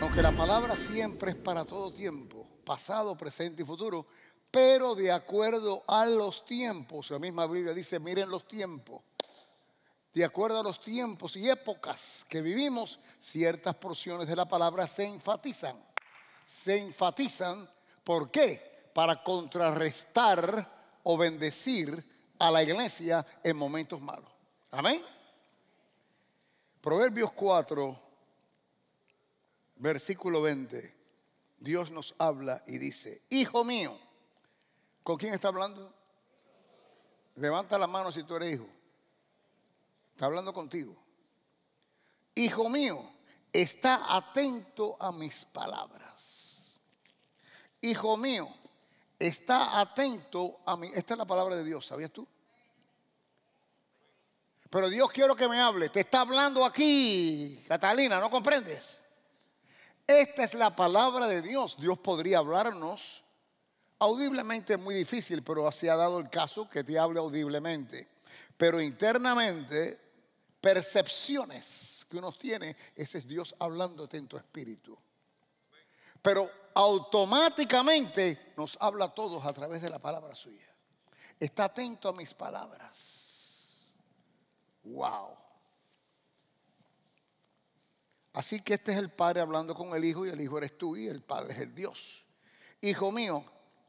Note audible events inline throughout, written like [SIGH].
Aunque la palabra siempre es para todo tiempo, pasado, presente y futuro, pero de acuerdo a los tiempos, la misma Biblia dice, miren los tiempos, de acuerdo a los tiempos y épocas que vivimos, ciertas porciones de la palabra se enfatizan. Se enfatizan, ¿por qué? Para contrarrestar o bendecir a la iglesia en momentos malos. Amén. Proverbios 4, versículo 20, Dios nos habla y dice, hijo mío, ¿con quién está hablando? Levanta la mano si tú eres hijo. Está hablando contigo. Hijo mío, está atento a mis palabras. Hijo mío, está atento a mí. Esta es la palabra de Dios, ¿sabías tú? Pero Dios quiero que me hable. Te está hablando aquí, Catalina, ¿no comprendes? Esta es la palabra de Dios. Dios podría hablarnos audiblemente, es muy difícil, pero así ha dado el caso que te hable audiblemente. Pero internamente, percepciones que uno tiene, ese es Dios hablándote en tu espíritu. Pero automáticamente nos habla a todos a través de la palabra suya. Está atento a mis palabras. Wow. Así que este es el Padre hablando con el Hijo y el Hijo eres tú y el Padre es el Dios. Hijo mío,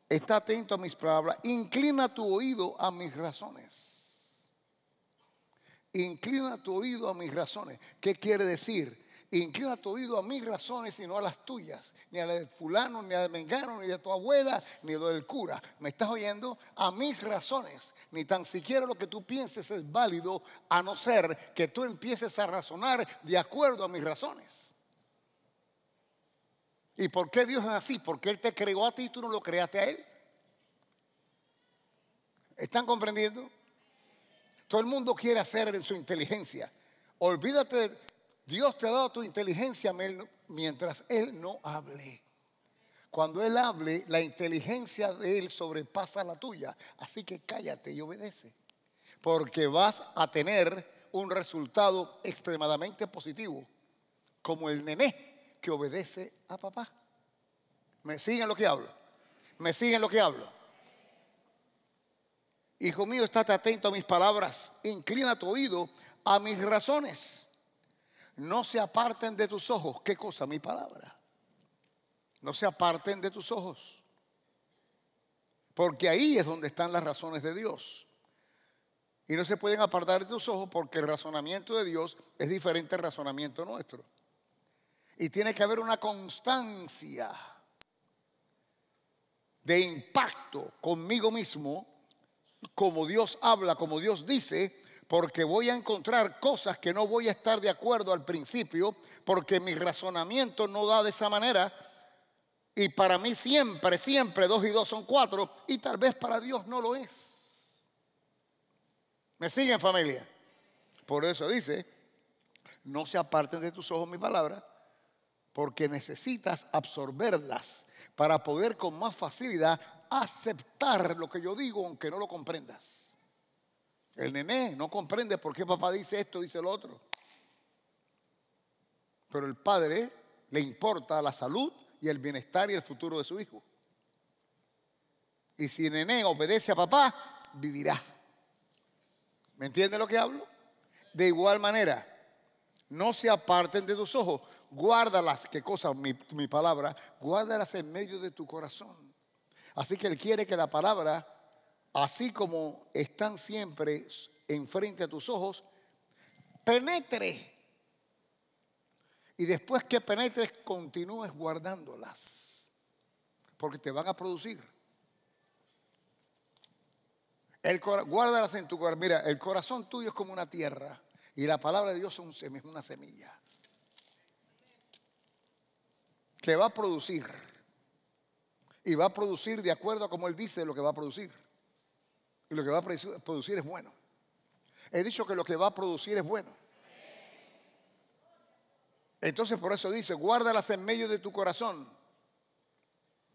está atento a mis palabras, inclina tu oído a mis razones. Inclina tu oído a mis razones. ¿Qué quiere decir? a tu oído a mis razones y no a las tuyas, ni a las de fulano, ni a la de mengano, ni de tu abuela, ni a lo del cura. ¿Me estás oyendo? A mis razones. Ni tan siquiera lo que tú pienses es válido, a no ser que tú empieces a razonar de acuerdo a mis razones. ¿Y por qué Dios es así? Porque Él te creó a ti y tú no lo creaste a Él. ¿Están comprendiendo? Todo el mundo quiere hacer en su inteligencia. Olvídate de. Dios te ha dado tu inteligencia mientras Él no hable. Cuando Él hable, la inteligencia de Él sobrepasa la tuya. Así que cállate y obedece. Porque vas a tener un resultado extremadamente positivo. Como el nené que obedece a papá. ¿Me siguen lo que hablo? ¿Me siguen lo que hablo? Hijo mío, estate atento a mis palabras. Inclina tu oído a mis razones no se aparten de tus ojos. ¿Qué cosa? Mi palabra. No se aparten de tus ojos. Porque ahí es donde están las razones de Dios. Y no se pueden apartar de tus ojos porque el razonamiento de Dios es diferente al razonamiento nuestro. Y tiene que haber una constancia de impacto conmigo mismo, como Dios habla, como Dios dice, porque voy a encontrar cosas que no voy a estar de acuerdo al principio, porque mi razonamiento no da de esa manera. Y para mí siempre, siempre dos y dos son cuatro, y tal vez para Dios no lo es. ¿Me siguen familia? Por eso dice, no se aparten de tus ojos mi palabra, porque necesitas absorberlas para poder con más facilidad aceptar lo que yo digo aunque no lo comprendas. El nené no comprende por qué papá dice esto, dice lo otro. Pero el padre le importa la salud y el bienestar y el futuro de su hijo. Y si el nené obedece a papá, vivirá. ¿Me entiende lo que hablo? De igual manera, no se aparten de tus ojos. Guárdalas, qué cosa, mi, mi palabra, guárdalas en medio de tu corazón. Así que Él quiere que la palabra así como están siempre enfrente a tus ojos, penetre. Y después que penetres, continúes guardándolas, porque te van a producir. El, guárdalas en tu corazón. Mira, el corazón tuyo es como una tierra y la palabra de Dios es, una semilla. Te va a producir. Y va a producir de acuerdo a como Él dice lo que va a producir. Y lo que va a producir es bueno. He dicho que lo que va a producir es bueno. Entonces por eso dice, guárdalas en medio de tu corazón.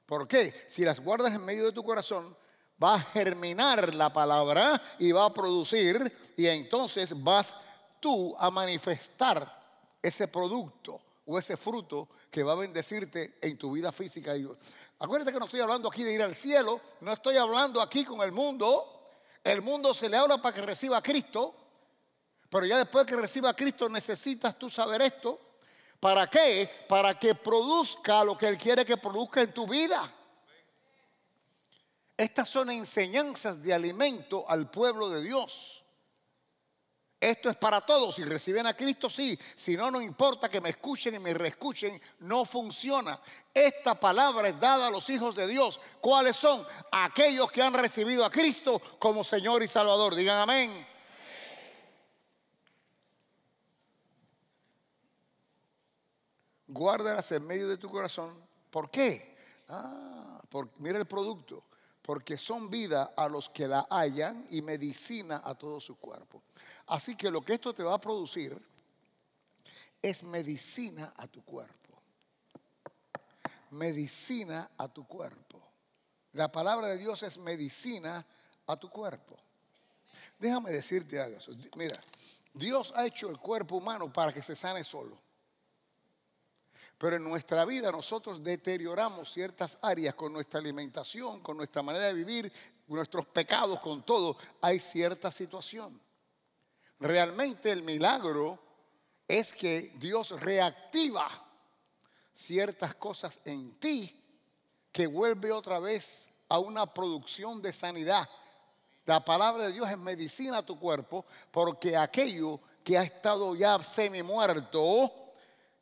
¿Por qué? Si las guardas en medio de tu corazón, va a germinar la palabra y va a producir y entonces vas tú a manifestar ese producto o ese fruto que va a bendecirte en tu vida física. Acuérdate que no estoy hablando aquí de ir al cielo, no estoy hablando aquí con el mundo. El mundo se le habla para que reciba a Cristo, pero ya después que reciba a Cristo necesitas tú saber esto. ¿Para qué? Para que produzca lo que Él quiere que produzca en tu vida. Estas son enseñanzas de alimento al pueblo de Dios. Esto es para todos. Si reciben a Cristo, sí. Si no, no importa que me escuchen y me reescuchen. No funciona. Esta palabra es dada a los hijos de Dios. ¿Cuáles son? Aquellos que han recibido a Cristo como Señor y Salvador. Digan amén. Guárdalas en medio de tu corazón. ¿Por qué? Ah, mira el producto porque son vida a los que la hallan y medicina a todo su cuerpo. Así que lo que esto te va a producir es medicina a tu cuerpo. Medicina a tu cuerpo. La palabra de Dios es medicina a tu cuerpo. Déjame decirte algo. Mira, Dios ha hecho el cuerpo humano para que se sane solo. Pero en nuestra vida nosotros deterioramos ciertas áreas con nuestra alimentación, con nuestra manera de vivir, nuestros pecados, con todo. Hay cierta situación. Realmente el milagro es que Dios reactiva ciertas cosas en ti que vuelve otra vez a una producción de sanidad. La palabra de Dios es medicina a tu cuerpo porque aquello que ha estado ya semi muerto,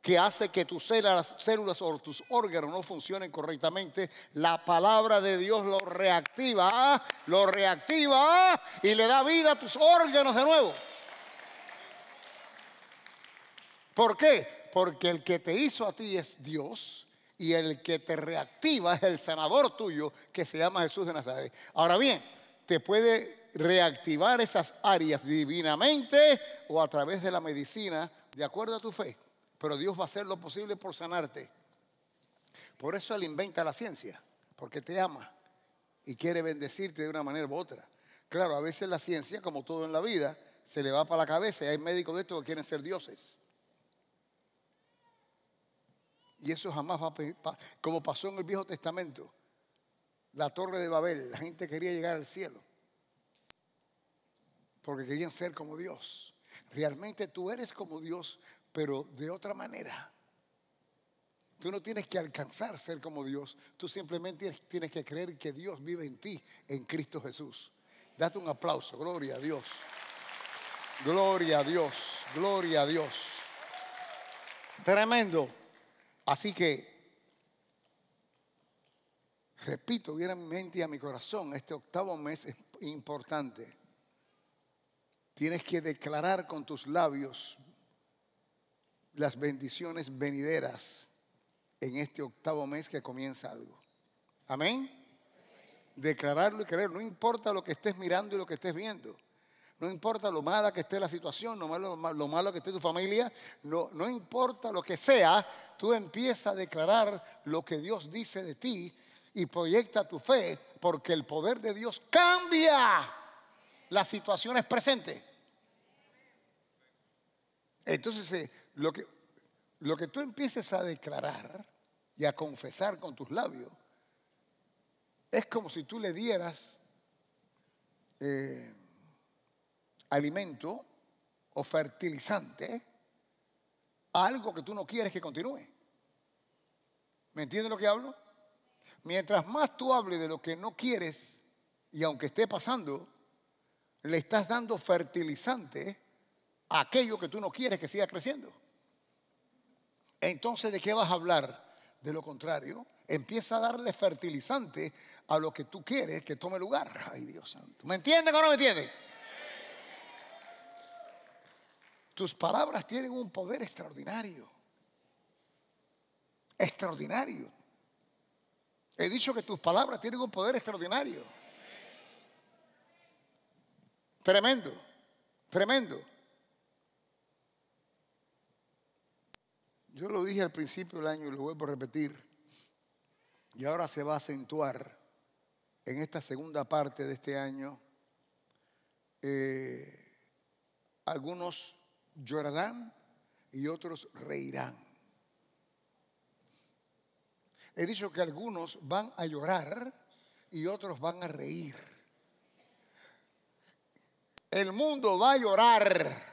que hace que tus células, o tus órganos no funcionen correctamente, la palabra de Dios lo reactiva, lo reactiva y le da vida a tus órganos de nuevo. ¿Por qué? Porque el que te hizo a ti es Dios y el que te reactiva es el sanador tuyo que se llama Jesús de Nazaret. Ahora bien, te puede reactivar esas áreas divinamente o a través de la medicina de acuerdo a tu fe pero Dios va a hacer lo posible por sanarte. Por eso Él inventa la ciencia, porque te ama y quiere bendecirte de una manera u otra. Claro, a veces la ciencia, como todo en la vida, se le va para la cabeza y hay médicos de estos que quieren ser dioses. Y eso jamás va a como pasó en el Viejo Testamento, la torre de Babel, la gente quería llegar al cielo, porque querían ser como Dios. Realmente tú eres como Dios pero de otra manera. Tú no tienes que alcanzar ser como Dios, tú simplemente tienes que creer que Dios vive en ti, en Cristo Jesús. Date un aplauso, gloria a Dios. Gloria a Dios, gloria a Dios. Tremendo. Así que, repito, viene a mi mente y a mi corazón, este octavo mes es importante. Tienes que declarar con tus labios, las bendiciones venideras en este octavo mes que comienza algo. Amén. Declararlo y creerlo. No importa lo que estés mirando y lo que estés viendo. No importa lo mala que esté la situación, lo malo, lo malo que esté tu familia, no, no importa lo que sea, tú empieza a declarar lo que Dios dice de ti y proyecta tu fe, porque el poder de Dios cambia las situaciones presentes. Entonces lo que, lo que tú empieces a declarar y a confesar con tus labios, es como si tú le dieras eh, alimento o fertilizante a algo que tú no quieres que continúe. ¿Me entiendes lo que hablo? Mientras más tú hables de lo que no quieres, y aunque esté pasando, le estás dando fertilizante a aquello que tú no quieres que siga creciendo. Entonces, ¿de qué vas a hablar? De lo contrario, empieza a darle fertilizante a lo que tú quieres que tome lugar. Ay, Dios santo. ¿Me entiende o no me entienden? Tus palabras tienen un poder extraordinario. Extraordinario. He dicho que tus palabras tienen un poder extraordinario. Tremendo, tremendo. Yo lo dije al principio del año y lo vuelvo a repetir. Y ahora se va a acentuar en esta segunda parte de este año. Eh, algunos llorarán y otros reirán. He dicho que algunos van a llorar y otros van a reír. El mundo va a llorar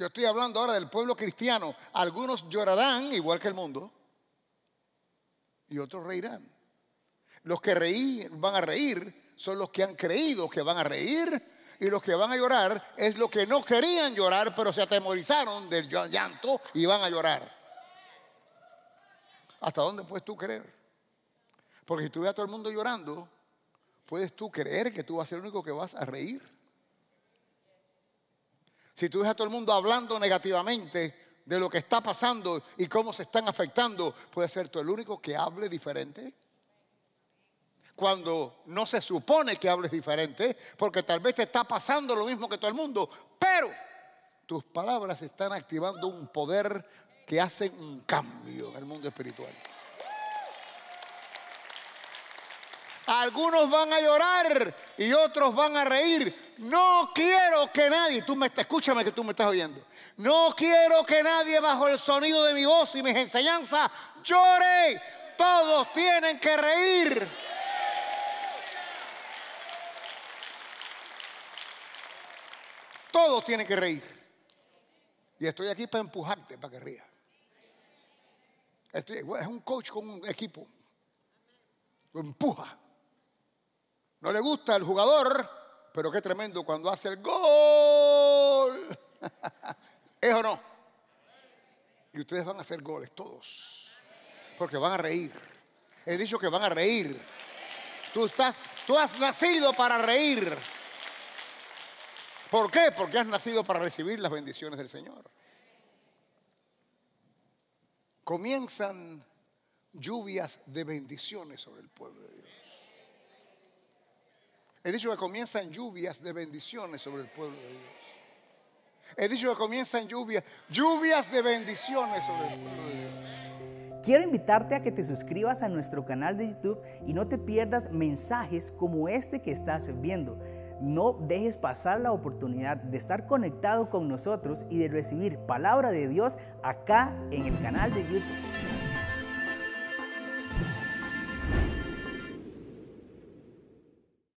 yo estoy hablando ahora del pueblo cristiano. Algunos llorarán igual que el mundo y otros reirán. Los que van a reír son los que han creído que van a reír y los que van a llorar es los que no querían llorar pero se atemorizaron del llanto y van a llorar. ¿Hasta dónde puedes tú creer? Porque si tú ves a todo el mundo llorando, ¿puedes tú creer que tú vas a ser el único que vas a reír? Si tú ves a todo el mundo hablando negativamente de lo que está pasando y cómo se están afectando, ¿Puede ser tú el único que hable diferente. Cuando no se supone que hables diferente, porque tal vez te está pasando lo mismo que todo el mundo, pero tus palabras están activando un poder que hace un cambio en el mundo espiritual. Algunos van a llorar y otros van a reír, no quiero que nadie, tú me, escúchame que tú me estás oyendo, no quiero que nadie bajo el sonido de mi voz y mis enseñanzas llore. Todos tienen que reír. Todos tienen que reír. Y estoy aquí para empujarte para que rías. es un coach con un equipo. Lo empuja. No le gusta el jugador, pero qué tremendo cuando hace el gol. [LAUGHS] ¿Es o no? Y ustedes van a hacer goles todos. Porque van a reír. He dicho que van a reír. Tú estás, tú has nacido para reír. ¿Por qué? Porque has nacido para recibir las bendiciones del Señor. Comienzan lluvias de bendiciones sobre el pueblo de Dios. He dicho que comienzan lluvias de bendiciones sobre el pueblo de Dios. He dicho que comienzan lluvias, lluvias de bendiciones sobre el pueblo de Dios. Quiero invitarte a que te suscribas a nuestro canal de YouTube y no te pierdas mensajes como este que estás viendo. No dejes pasar la oportunidad de estar conectado con nosotros y de recibir palabra de Dios acá en el canal de YouTube.